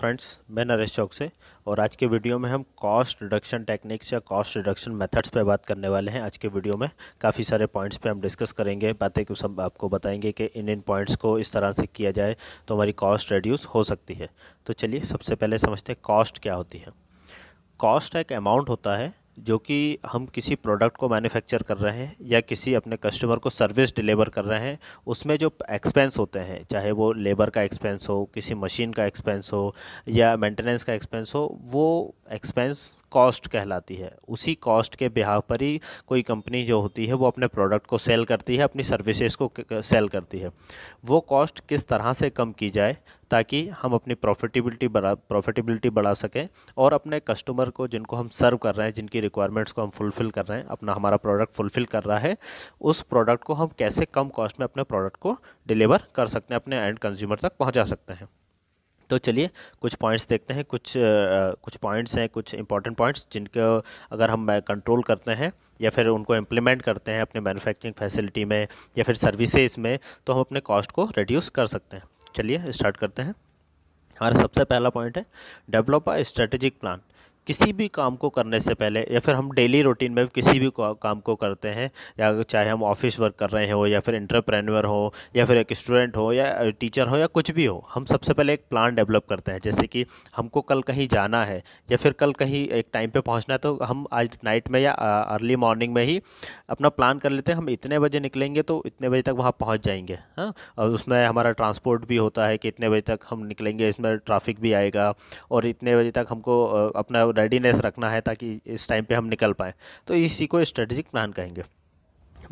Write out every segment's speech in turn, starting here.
friends मैं नरेश चौक से और आज के वीडियो में हम कॉस्ट रिडक्शन टेक्निक्स या कॉस्ट रिडक्शन मेथड्स पर बात करने वाले हैं आज के वीडियो में काफ़ी सारे पॉइंट्स पे हम डिस्कस करेंगे बातें कि सब आपको बताएंगे कि इन इन पॉइंट्स को इस तरह से किया जाए तो हमारी कॉस्ट रिड्यूस हो सकती है तो चलिए सबसे पहले समझते हैं कॉस्ट क्या होती है कॉस्ट एक अमाउंट होता है जो कि हम किसी प्रोडक्ट को मैन्युफैक्चर कर रहे हैं या किसी अपने कस्टमर को सर्विस डिलीवर कर रहे हैं उसमें जो एक्सपेंस होते हैं चाहे वो लेबर का एक्सपेंस हो किसी मशीन का एक्सपेंस हो या मेंटेनेंस का एक्सपेंस हो वो एक्सपेंस कॉस्ट कहलाती है उसी कॉस्ट के बिहाव पर ही कोई कंपनी जो होती है वो अपने प्रोडक्ट को सेल करती है अपनी सर्विसेज को सेल करती है वो कॉस्ट किस तरह से कम की जाए ताकि हम अपनी प्रॉफिटेबिलिटी बढ़ा प्रॉफिटेबिलिटी बढ़ा सकें और अपने कस्टमर को जिनको हम सर्व कर रहे हैं जिनकी रिक्वायरमेंट्स को हम फुलफ़िल कर रहे हैं अपना हमारा प्रोडक्ट फुलफ़िल कर रहा है उस प्रोडक्ट को हम कैसे कम कॉस्ट में अपने प्रोडक्ट को डिलीवर कर सकते हैं अपने एंड कंज्यूमर तक पहुँचा सकते हैं तो चलिए कुछ पॉइंट्स देखते हैं कुछ आ, कुछ पॉइंट्स हैं कुछ इंपॉर्टेंट पॉइंट्स जिनको अगर हम कंट्रोल करते हैं या फिर उनको इम्प्लीमेंट करते हैं अपने मैन्युफैक्चरिंग फैसिलिटी में या फिर सर्विसेज में तो हम अपने कॉस्ट को रिड्यूस कर सकते हैं चलिए स्टार्ट करते हैं हमारा सबसे पहला पॉइंट है डेवलप अ स्ट्रेटेजिक प्लान किसी भी काम को करने से पहले या फिर हम डेली रूटीन में किसी भी काम को करते हैं या चाहे हम ऑफिस वर्क कर रहे हो या फिर इंटरप्रेन्योर हो या फिर एक स्टूडेंट हो या टीचर हो या कुछ भी हो हम सबसे पहले एक प्लान डेवलप करते हैं जैसे कि हमको कल कहीं जाना है या फिर कल कहीं एक टाइम पर पहुँचना है तो हम आज नाइट में या अर्ली मॉर्निंग में ही अपना प्लान कर लेते हैं हम इतने बजे निकलेंगे तो इतने बजे तक वहाँ पहुँच जाएंगे हाँ और उसमें हमारा ट्रांसपोर्ट भी होता है कि इतने बजे तक हम निकलेंगे इसमें ट्रैफिक भी आएगा और इतने बजे तक हमको अपना रेडीनेस रखना है ताकि इस टाइम पे हम निकल पाएँ तो इसी को स्ट्रेटजिक प्लान कहेंगे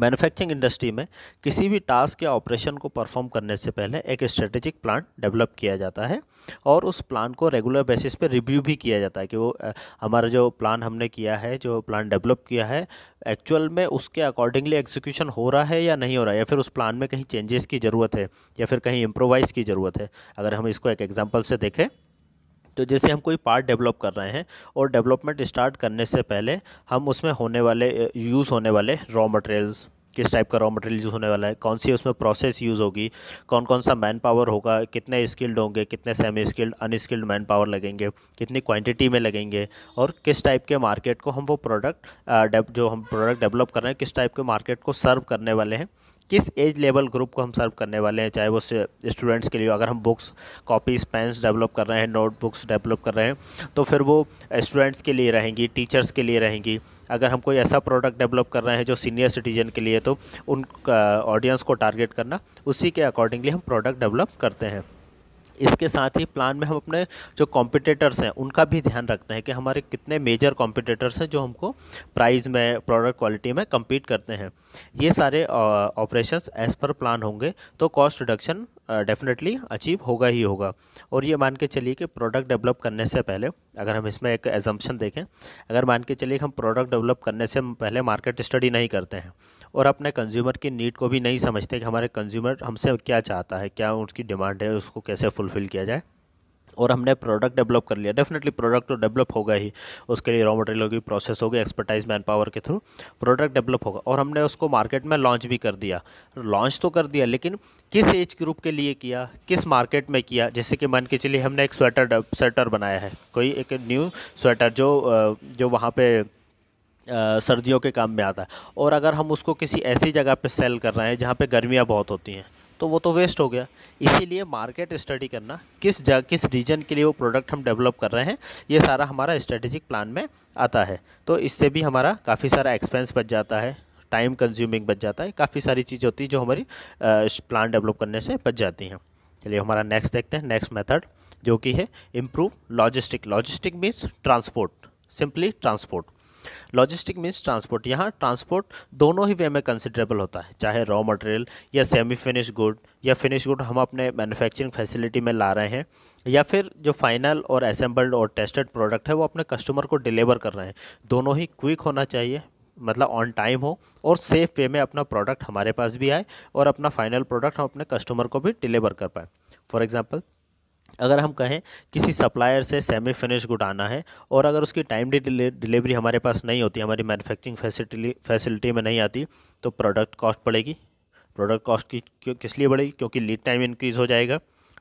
मैन्युफैक्चरिंग इंडस्ट्री में किसी भी टास्क या ऑपरेशन को परफॉर्म करने से पहले एक स्ट्रेटेजिक प्लान डेवलप किया जाता है और उस प्लान को रेगुलर बेसिस पे रिव्यू भी किया जाता है कि वो हमारा जो प्लान हमने किया है जो प्लान डेवलप किया है एक्चुअल में उसके अकॉर्डिंगली एग्जीक्यूशन हो रहा है या नहीं हो रहा है या फिर उस प्लान में कहीं चेंजेस की ज़रूरत है या फिर कहीं इम्प्रोवाइज़ की ज़रूरत है अगर हम इसको एक एग्जाम्पल से देखें तो जैसे हम कोई पार्ट डेवलप कर रहे हैं और डेवलपमेंट स्टार्ट करने से पहले हम उसमें होने वाले यूज़ होने वाले रॉ मटेरियल्स किस टाइप का रॉ मटेरियल यूज़ होने वाला है कौन सी उसमें प्रोसेस यूज़ होगी कौन कौन सा मैन पावर होगा कितने स्किल्ड होंगे कितने semi skilled unskilled manpower लगेंगे कितनी क्वांटिटी में लगेंगे और किस टाइप के मार्केट को हम वो प्रोडक्ट जो हम प्रोडक्ट डेवलप कर रहे हैं किस टाइप के मार्केट को सर्व करने वाले हैं किस एज लेवल ग्रुप को हम सर्व करने वाले हैं चाहे वो स्टूडेंट्स के लिए अगर हम बुक्स कॉपीज पेन्स डेवलप कर रहे हैं नोटबुक्स डेवलप कर रहे हैं तो फिर वो स्टूडेंट्स के लिए रहेंगी टीचर्स के लिए रहेंगी अगर हम कोई ऐसा प्रोडक्ट डेवलप कर रहे हैं जो सीनियर सिटीजन के लिए तो उन ऑडियंस को टारगेट करना उसी के अकॉर्डिंगली हम प्रोडक्ट डेवलप करते हैं इसके साथ ही प्लान में हम अपने जो कॉम्पिटेटर्स हैं उनका भी ध्यान रखते हैं कि हमारे कितने मेजर कॉम्पिटेटर्स हैं जो हमको प्राइस में प्रोडक्ट क्वालिटी में कम्पीट करते हैं ये सारे ऑपरेशन एज पर प्लान होंगे तो कॉस्ट रिडक्शन डेफिनेटली अचीव होगा ही होगा और ये मान के चलिए कि प्रोडक्ट डेवलप करने से पहले अगर हम इसमें एक एजम्पन देखें अगर मान के चलिए हम प्रोडक्ट डेवलप करने से पहले मार्केट स्टडी नहीं करते हैं और अपने कंज्यूमर की नीड को भी नहीं समझते कि हमारे कंज्यूमर हमसे क्या चाहता है क्या उसकी डिमांड है उसको कैसे फुलफ़िल किया जाए और हमने प्रोडक्ट डेवलप कर लिया डेफिनेटली प्रोडक्ट तो डेवलप होगा ही उसके लिए रॉ मटेरियल होगी प्रोसेस होगी एक्सपर्टाइज मैन पावर के थ्रू प्रोडक्ट डेवलप होगा और हमने उसको मार्केट में लॉन्च भी कर दिया लॉन्च तो कर दिया लेकिन किस एज ग्रुप के लिए किया किस मार्केट में किया जैसे कि मान के चलिए हमने एक स्वेटर स्वेटर बनाया है कोई एक न्यू स्वेटर जो जो वहाँ पर सर्दियों के काम में आता है और अगर हम उसको किसी ऐसी जगह पे सेल कर रहे हैं जहाँ पे गर्मियाँ बहुत होती हैं तो वो तो वेस्ट हो गया इसीलिए मार्केट स्टडी करना किस जगह किस रीजन के लिए वो प्रोडक्ट हम डेवलप कर रहे हैं ये सारा हमारा स्ट्रेटेजिक प्लान में आता है तो इससे भी हमारा काफ़ी सारा एक्सपेंस बच जाता है टाइम कंज्यूमिंग बच जाता है काफ़ी सारी चीज़ होती है जो हमारी प्लान डेवलप करने से बच जाती हैं चलिए हमारा नेक्स्ट देखते हैं नेक्स्ट मेथड जो कि है improve logistic logistic means transport simply transport logistic means transport यहाँ ट्रांसपोर्ट दोनों ही वे में कंसिडरेबल होता है चाहे रॉ मटेरियल या सेमी फिनिश गुड या फिनिश गुड हम अपने मैन्युफैक्चरिंग फैसिलिटी में ला रहे हैं या फिर जो फाइनल और असेंबल्ड और टेस्टेड प्रोडक्ट है वो अपने कस्टमर को डिलीवर कर रहे हैं दोनों ही क्विक होना चाहिए मतलब ऑन टाइम हो और सेफ वे में अपना प्रोडक्ट हमारे पास भी आए और अपना फाइनल प्रोडक्ट हम अपने कस्टमर को भी डिलीवर कर पाए फॉर एग्ज़ाम्पल अगर हम कहें किसी सप्लायर से सेमी फिनिश गुड आना है और अगर उसकी टाइम डिलीवरी हमारे पास नहीं होती हमारी मैन्युफैक्चरिंग फैसिलिटी फैसिलिटी में नहीं आती तो प्रोडक्ट कॉस्ट बढ़ेगी प्रोडक्ट कॉस्ट की क्यों किस लिए बढ़ेगी क्योंकि लीड टाइम इंक्रीज़ हो जाएगा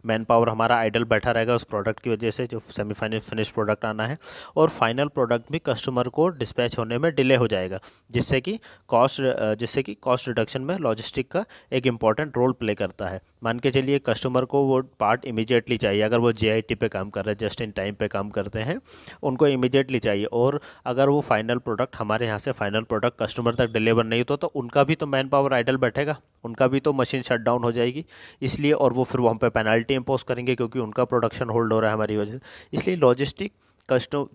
मैन पावर हमारा आइडल बैठा रहेगा उस प्रोडक्ट की वजह से जो सेमी फाइनल फिनिश प्रोडक्ट आना है और फाइनल प्रोडक्ट भी कस्टमर को डिस्पैच होने में डिले हो जाएगा जिससे कि कॉस्ट जिससे कि कॉस्ट रिडक्शन में लॉजिस्टिक का एक इम्पॉर्टेंट रोल प्ले करता है मान के चलिए कस्टमर को वो पार्ट इमीडिएटली चाहिए अगर वो जे पे काम कर रहे हैं जस्ट इन टाइम पे काम करते हैं उनको इमीडिएटली चाहिए और अगर वो फाइनल प्रोडक्ट हमारे यहाँ से फाइनल प्रोडक्ट कस्टमर तक डिलीवर नहीं होता तो उनका भी तो मैन पावर आइडल बैठेगा उनका भी तो मशीन शट डाउन हो जाएगी इसलिए और वो फिर वहाँ पर पेनल्टी इम्पोज करेंगे क्योंकि उनका प्रोडक्शन होल्ड हो रहा है हमारी वजह से इसलिए लॉजिस्टिक कस्टम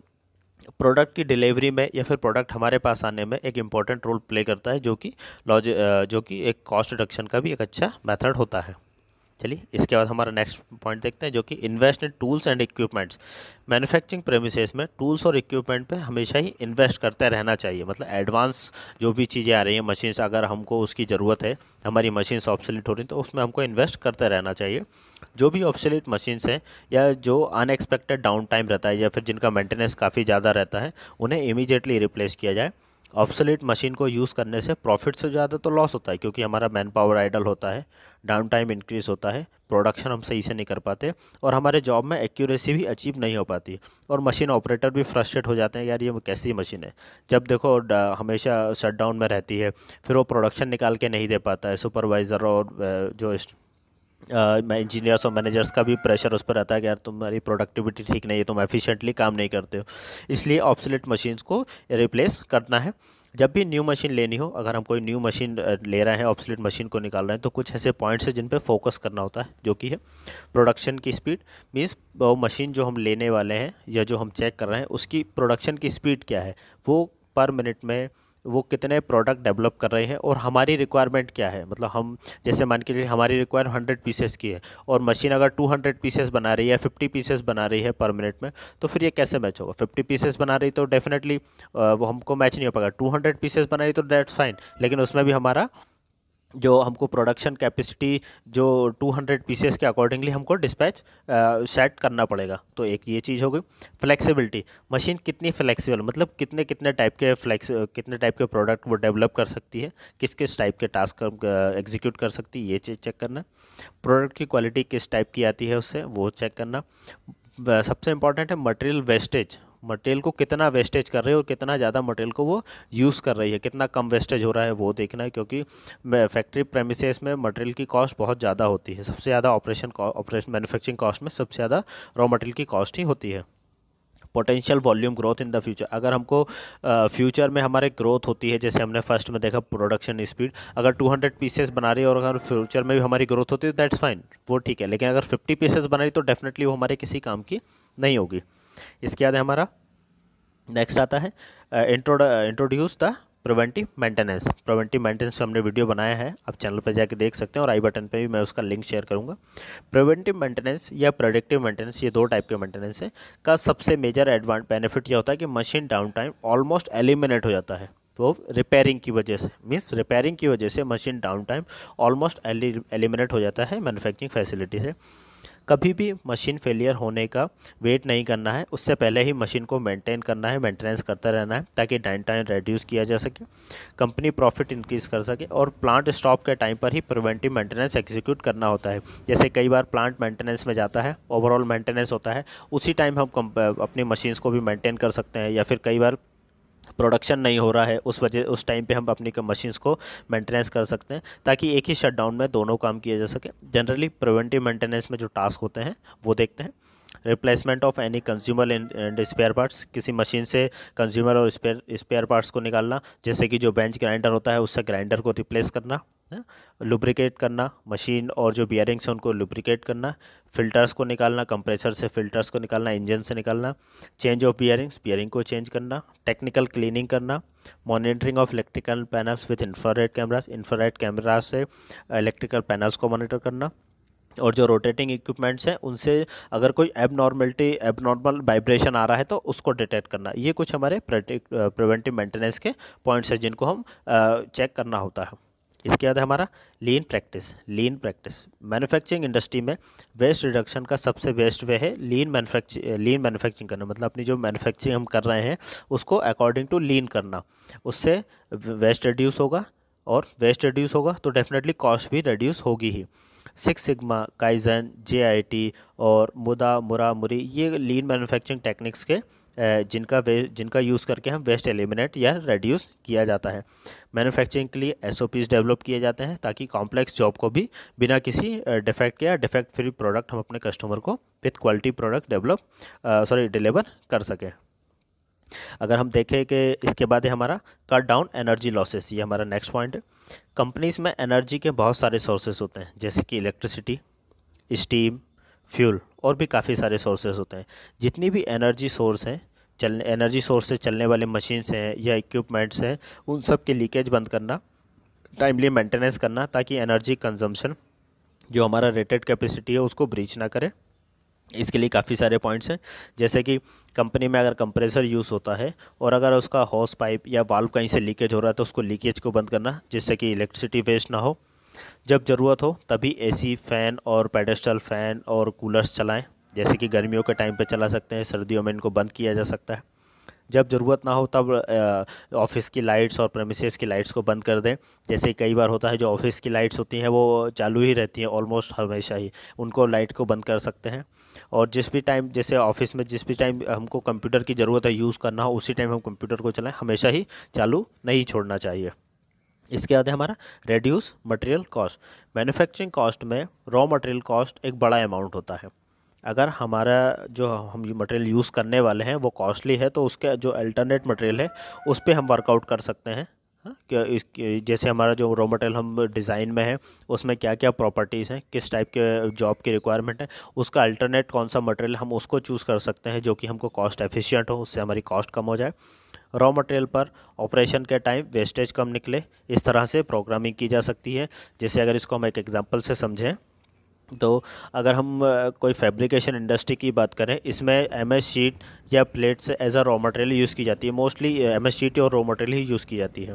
प्रोडक्ट की डिलीवरी में या फिर प्रोडक्ट हमारे पास आने में एक इम्पॉर्टेंट रोल प्ले करता है जो कि लॉज जो कि एक कॉस्ट रिडक्शन का भी एक अच्छा मेथड होता है चलिए इसके बाद हमारा नेक्स्ट पॉइंट देखते हैं जो कि invest in tools and equipments manufacturing premises में टूल्स और इक्विपमेंट पे हमेशा ही इन्वेस्ट करते रहना चाहिए मतलब एडवांस जो भी चीज़ें आ रही हैं मशीन्स अगर हमको उसकी ज़रूरत है हमारी मशीन्स ऑप्सलिट हो रही तो उसमें हमको इन्वेस्ट करते रहना चाहिए जो भी ऑप्सलिट मशीन्स हैं या जो अनएक्सपेक्टेड डाउन टाइम रहता है या फिर जिनका मेंटेनेंस काफ़ी ज़्यादा रहता है उन्हें इमीजिएटली रिप्लेस किया जाए ऑब्सोलेट मशीन को यूज़ करने से प्रॉफिट से ज़्यादा तो लॉस होता है क्योंकि हमारा मैन पावर आइडल होता है डाउन टाइम इंक्रीज़ होता है प्रोडक्शन हम सही से नहीं कर पाते और हमारे जॉब में एक्यूरेसी भी अचीव नहीं हो पाती और मशीन ऑपरेटर भी फ्रस्ट्रेट हो जाते हैं यार ये कैसी मशीन है जब देखो हमेशा शटडाउन में रहती है फिर वो प्रोडक्शन निकाल के नहीं दे पाता है सुपरवाइज़र और जो इंजीनियर्स और मैनेजर्स का भी प्रेशर उस पर रहता है कि यार तुम्हारी प्रोडक्टिविटी ठीक नहीं है तुम एफिशिएंटली काम नहीं करते हो इसलिए ऑप्सलेट मशीन्स को रिप्लेस करना है जब भी न्यू मशीन लेनी हो अगर हम कोई न्यू मशीन ले रहे हैं ऑप्सलेट मशीन को निकाल रहे हैं तो कुछ ऐसे पॉइंट्स हैं जिन पर फोकस करना होता है जो कि है प्रोडक्शन की स्पीड मीन्स वो मशीन जो हम लेने वाले हैं या जो हम चेक कर रहे हैं उसकी प्रोडक्शन की स्पीड क्या है वो पर मिनट में वो कितने प्रोडक्ट डेवलप कर रहे हैं और हमारी रिक्वायरमेंट क्या है मतलब हम जैसे मान के चलिए हमारी रिक्वायर हंड्रेड पीसेस की है और मशीन अगर टू हंड्रेड पीसेस बना रही है फिफ्टी पीसेस बना रही है पर मिनट में तो फिर ये कैसे मैच होगा फिफ्टी पीसेस बना रही तो डेफिनेटली वो हमको मैच नहीं हो पाएगा टू हंड्रेड पीसेस बना रही तो डेट्स फाइन लेकिन उसमें भी हमारा जो हमको प्रोडक्शन कैपेसिटी जो 200 पीसेस के अकॉर्डिंगली हमको डिस्पैच सेट करना पड़ेगा तो एक ये चीज़ हो गई फ्लेक्सिबिलिटी मशीन कितनी फ्लेक्सिबल मतलब कितने कितने टाइप के फ्लैक्स कितने टाइप के प्रोडक्ट वो डेवलप कर सकती है किस किस टाइप के टास्क एग्जीक्यूट कर सकती है ये चीज़ चेक करना प्रोडक्ट की क्वालिटी किस टाइप की आती है उससे वो चेक करना सबसे इंपॉर्टेंट है मटेरियल वेस्टेज मटेरियल को कितना वेस्टेज कर रही है और कितना ज़्यादा मटेरियल को वो यूज़ कर रही है कितना कम वेस्टेज हो रहा है वो देखना है क्योंकि फैक्ट्री प्रेमिसेस में मटेरियल की कॉस्ट बहुत ज़्यादा होती है सबसे ज़्यादा ऑपरेशन ऑपरेशन मैनुफैक्चरिंग कॉस्ट में सबसे ज़्यादा रॉ मटेरियल की कॉस्ट ही होती है potential volume growth in the future अगर हमको फ्यूचर uh, में हमारे ग्रोथ होती है जैसे हमने फर्स्ट में देखा प्रोडक्शन स्पीड अगर 200 पीसेस बना रही है और अगर फ्यूचर में भी हमारी ग्रोथ होती है दैट्स फाइन वो ठीक है लेकिन अगर 50 पीसेस बना रही तो डेफिनेटली वो हमारे किसी काम की नहीं होगी इसके बाद हमारा नेक्स्ट आता है introduce the preventive maintenance preventive maintenance पर हमने वीडियो बनाया है आप चैनल पर जाके देख सकते हैं और आई बटन पे भी मैं उसका लिंक शेयर करूंगा प्रिवेंटिव मेंटेनेंस या प्रोडक्टिव मेंटेनेंस ये दो टाइप के मेंटेनेंस है का सबसे मेजर एडवांट बेनिफिट ये होता है कि machine downtime almost eliminate हो जाता है तो रिपेयरिंग की वजह से मीन्स रिपेयरिंग की वजह से machine downtime almost eliminate हो जाता है मैनुफैक्चरिंग फैसिलिटी से कभी भी मशीन फेलियर होने का वेट नहीं करना है उससे पहले ही मशीन को मेंटेन करना है मेंटेनेंस करता रहना है ताकि डाइन टाइम रेड्यूस किया जा सके कंपनी प्रॉफिट इंक्रीज़ कर सके और प्लांट स्टॉप के टाइम पर ही प्रिवेंटिव मेंटेनेंस एग्जीक्यूट करना होता है जैसे कई बार प्लांट मेंटेनेंस में जाता है ओवरऑल मेंटेनेंस होता है उसी टाइम हम अपनी मशीन्स को भी मेंटेन कर सकते हैं या फिर कई बार प्रोडक्शन नहीं हो रहा है उस वजह उस टाइम पे हम अपनी मशीन्स को मेंटेनेंस कर सकते हैं ताकि एक ही शटडाउन में दोनों काम किए जा सके जनरली प्रिवेंटिव मेंटेनेंस में जो टास्क होते हैं वो देखते हैं replacement of any consumer and spare parts किसी मशीन से कंज्यूमर और स्पेयर स्पेयर पार्ट्स को निकालना जैसे कि जो बेंच ग्राइंडर होता है उससे ग्राइंडर को रिप्लेस करना लुब्रिकेट करना मशीन और जो बियरिंग्स हैं उनको लुब्रिकेट करना फिल्टर्स को निकालना कंप्रेसर से फिल्टर्स को निकालना इंजन से निकालना चेंज ऑफ बियरिंग्स बियरिंग को चेंज करना टेक्निकल क्लीनिंग करना monitoring of electrical panels with infrared cameras infrared cameras से इलेक्ट्रिकल पैनल्स को मॉनिटर करना और जो रोटेटिंग इक्विपमेंट्स हैं उनसे अगर कोई एबनॉर्मलिटी एबनॉर्मल वाइब्रेशन आ रहा है तो उसको डिटेक्ट करना ये कुछ हमारे प्रिवेंटिव मेंटेनेंस के पॉइंट्स हैं जिनको हम चेक करना होता है इसके बाद हमारा lean practice lean practice manufacturing industry में वेस्ट रिडक्शन का सबसे बेस्ट वे है लीन मैनुफैक्चर लीन मैन्युफैक्चरिंग करना मतलब अपनी जो मैन्युफैक्चरिंग हम कर रहे हैं उसको अकॉर्डिंग टू लीन करना उससे वेस्ट रिड्यूस होगा और वेस्ट रिड्यूस होगा तो डेफिनेटली कॉस्ट भी रिड्यूस होगी ही सिक्स सिग्मा काइजन जे और मुदा मुरा मुरी ये लीन मैनुफैक्चरिंग टेक्निक्स के जिनका वे जिनका यूज़ करके हम वेस्ट एलिमिनेट या रेड्यूस किया जाता है मैन्युफैक्चरिंग के लिए एस डेवलप किए जाते हैं ताकि कॉम्प्लेक्स जॉब को भी बिना किसी डिफेक्ट के या डिफेक्ट फ्री प्रोडक्ट हम अपने कस्टमर को with quality product develop sorry deliver कर सकें अगर हम देखें कि इसके बाद है हमारा कट डाउन एनर्जी लॉसेस ये हमारा नेक्स्ट पॉइंट है कंपनीज़ में एनर्जी के बहुत सारे सोर्सेस होते हैं जैसे कि इलेक्ट्रिसिटी स्टीम फ्यूल और भी काफ़ी सारे सोर्सेज होते हैं जितनी भी एनर्जी सोर्स हैं चलने एनर्जी सोर्स से चलने वाले मशीन्स हैं या इक्विपमेंट्स हैं उन सब के लीकेज बंद करना टाइमली मेंटेनेंस करना ताकि एनर्जी कंजम्पशन जो हमारा रेटेड कैपेसिटी है उसको ब्रीच ना करें इसके लिए काफ़ी सारे पॉइंट्स हैं जैसे कि कंपनी में अगर कंप्रेसर यूज़ होता है और अगर उसका हॉस पाइप या वाल्व कहीं से लीकेज हो रहा है तो उसको लीकेज को बंद करना जिससे कि इलेक्ट्रिसिटी वेस्ट ना हो जब ज़रूरत हो तभी एसी फ़ैन और पेडेस्टल फ़ैन और कूलर्स चलाएं जैसे कि गर्मियों के टाइम पे चला सकते हैं सर्दियों में इनको बंद किया जा सकता है जब ज़रूरत ना हो तब ऑफिस की लाइट्स और प्रेमिसेस की लाइट्स को बंद कर दें जैसे कई बार होता है जो ऑफिस की लाइट्स होती हैं वो चालू ही रहती हैं ऑलमोस्ट हमेशा ही उनको लाइट को बंद कर सकते हैं और जिस भी टाइम जैसे ऑफिस में जिस भी टाइम हमको कंप्यूटर की ज़रूरत है यूज़ करना हो उसी टाइम हम कंप्यूटर को चलाएँ हमेशा ही चालू नहीं छोड़ना चाहिए इसके बाद है हमारा reduce material cost manufacturing cost में रॉ मटेरियल कॉस्ट एक बड़ा अमाउंट होता है अगर हमारा जो हम ये मटेरियल यूज़ करने वाले हैं वो कॉस्टली है तो उसके जो अल्टरनेट मटेरियल है उस पर हम वर्कआउट कर सकते हैं हाँ, क्या इस जैसे हमारा जो रॉ मटेरियल हम डिज़ाइन में है उसमें क्या क्या प्रॉपर्टीज़ हैं किस टाइप के जॉब की रिक्वायरमेंट है उसका अल्टरनेट कौन सा मटेरियल हम उसको चूज़ कर सकते हैं जो कि हमको कॉस्ट एफिशिएंट हो उससे हमारी कॉस्ट कम हो जाए रॉ मटेरियल पर ऑपरेशन के टाइम वेस्टेज कम निकले इस तरह से प्रोग्रामिंग की जा सकती है जैसे अगर इसको हम एक एग्जाम्पल से समझें तो अगर हम कोई फैब्रिकेशन इंडस्ट्री की बात करें इसमें एम एस शीट या plates as a raw material use की जाती है मोस्टली एम uh, और रॉ मटेरियल ही यूज़ की जाती है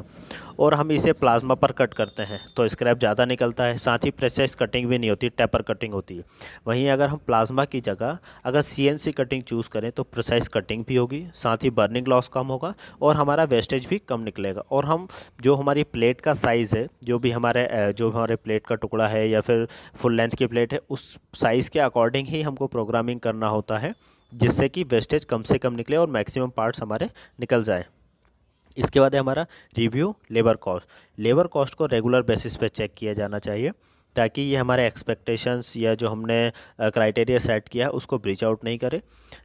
और हम इसे प्लाज्मा पर कट करते हैं तो स्क्रैप ज़्यादा निकलता है साथ ही प्रेसेस कटिंग भी नहीं होती टेपर कटिंग होती है वहीं अगर हम प्लाज्मा की जगह अगर सी कटिंग चूज़ करें तो प्रोसेस कटिंग भी होगी साथ ही बर्निंग लॉस कम होगा और हमारा वेस्टेज भी कम निकलेगा और हम जो हमारी प्लेट का साइज़ है जो भी हमारे uh, जो हमारे प्लेट का टुकड़ा है या फिर फुल लेंथ की प्लेट है उस साइज़ के अकॉर्डिंग ही हमको प्रोग्रामिंग करना होता है जिससे कि वेस्टेज कम से कम निकले और मैक्सिमम पार्ट्स हमारे निकल जाए इसके बाद है हमारा review labour cost labour cost को रेगुलर बेसिस पे चेक किया जाना चाहिए ताकि ये हमारे एक्सपेक्टेशंस या जो हमने क्राइटेरिया सेट किया है उसको ब्रीच आउट नहीं करे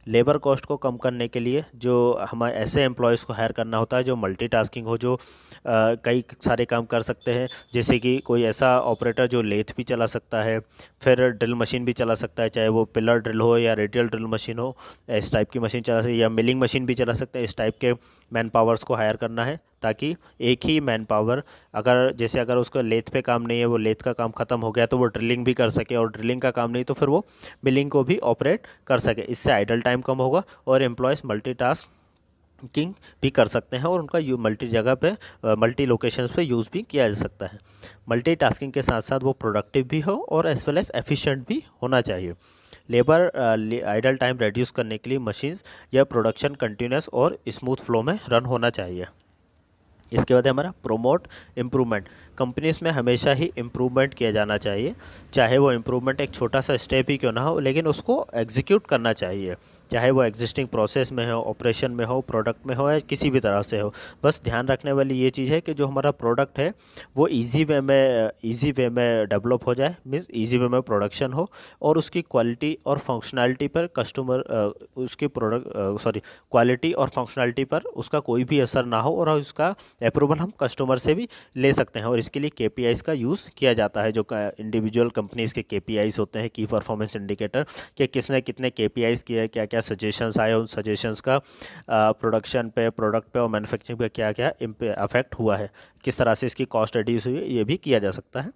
लेबर कॉस्ट को कम करने के लिए जो हम ऐसे एम्प्लॉयज़ को हायर करना होता है जो मल्टीटास्किंग हो जो कई सारे काम कर सकते हैं जैसे कि कोई ऐसा ऑपरेटर जो लेथ भी चला सकता है फिर ड्रिल मशीन भी चला सकता है चाहे वो पिलर ड्रिल हो या रेडियल ड्रिल मशीन हो इस टाइप की मशीन चला है या मिलिंग मशीन भी चला सकते हैं इस टाइप के मैन पावर्स को हायर करना है ताकि एक ही मैन पावर अगर जैसे अगर उसका लेथ पे काम नहीं है वो लेथ का काम ख़त्म हो गया तो वो ड्रिलिंग भी कर सके और ड्रिलिंग का काम नहीं तो फिर वो मिलिंग को भी ऑपरेट कर सके इससे आइडल टाइम कम होगा और एम्प्लॉयज़ मल्टी किंग भी कर सकते हैं और उनका यू मल्टी जगह पे मल्टी लोकेशन पे यूज़ भी किया जा सकता है मल्टीटास्किंग के साथ साथ वो प्रोडक्टिव भी हो और एज वेल एज एफिशिएंट भी होना चाहिए लेबर आइडल टाइम रेड्यूस करने के लिए मशीन्स या प्रोडक्शन कंटिन्यूस और स्मूथ फ्लो में रन होना चाहिए इसके बाद हमारा प्रोमोट इम्प्रूवमेंट कंपनीज में हमेशा ही इम्प्रूवमेंट किया जाना चाहिए चाहे वो इम्प्रूवमेंट एक छोटा सा स्टेप ही क्यों ना हो लेकिन उसको एग्जीक्यूट करना चाहिए चाहे वो एग्जिस्टिंग प्रोसेस में हो ऑपरेशन में हो प्रोडक्ट में हो या किसी भी तरह से हो बस ध्यान रखने वाली ये चीज़ है कि जो हमारा प्रोडक्ट है वो ईजी वे में ईजी वे में डेवलप हो जाए मीन्स ईजी वे में प्रोडक्शन हो और उसकी क्वालिटी और फंक्शनैलिटी पर कस्टमर उसकी प्रोडक्ट सॉरी क्वालिटी और फंक्शनैलिटी पर उसका कोई भी असर ना हो और उसका अप्रूवल हम कस्टमर से भी ले सकते हैं और इसके लिए के का यूज़ किया जाता है जो इंडिविजुअल कंपनीज़ के के होते हैं की परफॉर्मेंस इंडिकेटर कि किसने कितने के किए क्या क्या सजेशंस आए उन सजेशंस का प्रोडक्शन पे प्रोडक्ट पे और मैन्युफैक्चरिंग पे क्या क्या अफेक्ट हुआ है किस तरह से इसकी कॉस्ट रिड्यूस हुई है ये भी किया जा सकता है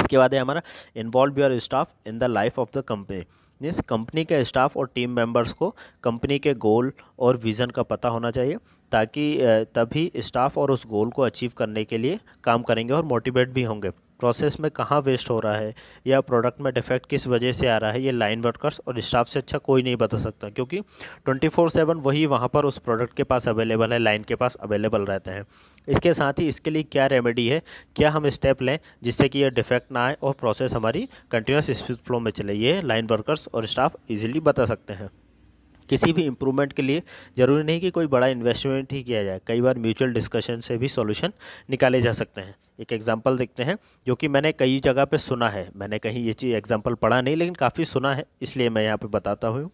इसके बाद है हमारा involve your staff in the life of the company means company के स्टाफ और टीम मेंबर्स को कंपनी के गोल और विज़न का पता होना चाहिए ताकि तभी स्टाफ और उस गोल को अचीव करने के लिए काम करेंगे और मोटिवेट भी होंगे प्रोसेस में कहाँ वेस्ट हो रहा है या प्रोडक्ट में डिफेक्ट किस वजह से आ रहा है ये लाइन वर्कर्स और स्टाफ से अच्छा कोई नहीं बता सकता क्योंकि ट्वेंटी फोर सेवन वही वहाँ पर उस प्रोडक्ट के पास अवेलेबल है लाइन के पास अवेलेबल रहते हैं इसके साथ ही इसके लिए क्या रेमेडी है क्या हम स्टेप लें जिससे कि यह डिफेक्ट ना आए और प्रोसेस हमारी कंटिन्यूस स्पीड फ्लो में चले ये लाइन वर्कर्स और स्टाफ ईजिली बता सकते हैं किसी भी इम्प्रूवमेंट के लिए ज़रूरी नहीं कि कोई बड़ा इन्वेस्टमेंट ही किया जाए कई बार म्यूचुअल डिस्कशन से भी सॉल्यूशन निकाले जा सकते हैं एक एग्जांपल देखते हैं जो कि मैंने कई जगह पे सुना है मैंने कहीं ये चीज़ एग्जांपल पढ़ा नहीं लेकिन काफ़ी सुना है इसलिए मैं यहाँ पर बताता हूँ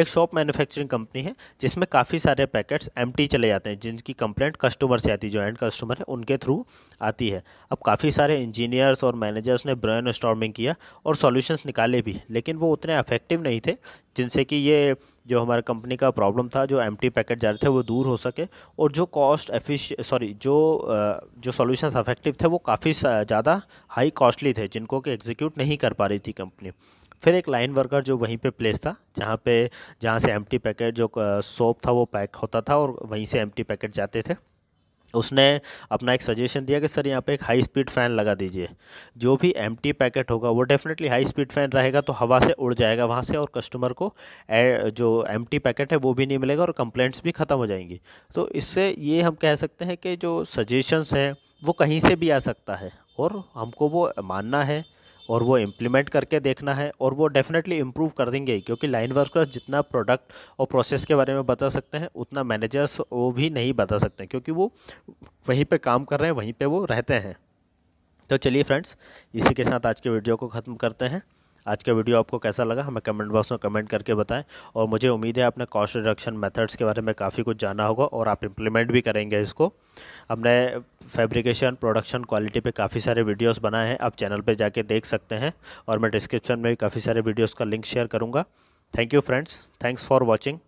एक शॉप मैन्युफैक्चरिंग कंपनी है जिसमें काफ़ी सारे पैकेट्स एम चले जाते हैं जिनकी कंप्लेंट कस्टमर से आती है जो एंड कस्टमर है उनके थ्रू आती है अब काफ़ी सारे इंजीनियर्स और मैनेजर्स ने ब्रेन किया और सॉल्यूशंस निकाले भी लेकिन वो उतने अफेक्टिव नहीं थे जिनसे कि ये जो हमारे कंपनी का प्रॉब्लम था जो एम पैकेट जा रहे थे वो दूर हो सके और जो कॉस्ट एफिश सॉरी जो जो सॉल्यूशंस अफेक्टिव थे वो काफ़ी ज़्यादा हाई कॉस्टली थे जिनको कि एग्जीक्यूट नहीं कर पा रही थी कंपनी फिर एक लाइन वर्कर जो वहीं पे प्लेस था जहाँ पे जहाँ से एम्प्टी पैकेट जो सोप था वो पैक होता था और वहीं से एम्प्टी पैकेट जाते थे उसने अपना एक सजेशन दिया कि सर यहाँ पे एक हाई स्पीड फ़ैन लगा दीजिए जो भी एम पैकेट होगा वो डेफिनेटली हाई स्पीड फ़ैन रहेगा तो हवा से उड़ जाएगा वहाँ से और कस्टमर को जो एम पैकेट है वो भी नहीं मिलेगा और कंप्लेंट्स भी ख़त्म हो जाएंगी तो इससे ये हम कह सकते हैं कि जो सजेशंस हैं वो कहीं से भी आ सकता है और हमको वो मानना है और वो इम्प्लीमेंट करके देखना है और वो डेफिनेटली इम्प्रूव कर देंगे क्योंकि लाइन वर्कर्स जितना प्रोडक्ट और प्रोसेस के बारे में बता सकते हैं उतना मैनेजर्स वो भी नहीं बता सकते क्योंकि वो वहीं पर काम कर रहे हैं वहीं पर वो रहते हैं तो चलिए फ्रेंड्स इसी के साथ आज के वीडियो को ख़त्म करते हैं आज का वीडियो आपको कैसा लगा हमें कमेंट बॉक्स में कमेंट करके बताएं और मुझे उम्मीद है आपने कॉस्ट रिडक्शन मेथड्स के बारे में काफ़ी कुछ जाना होगा और आप इम्प्लीमेंट भी करेंगे इसको हमने फैब्रिकेशन प्रोडक्शन क्वालिटी पे काफ़ी सारे वीडियोस बनाए हैं आप चैनल पे जाके देख सकते हैं और मैं डिस्क्रिप्शन में भी काफ़ी सारे वीडियोज़ का लिंक शेयर करूँगा thank you friends thanks for watching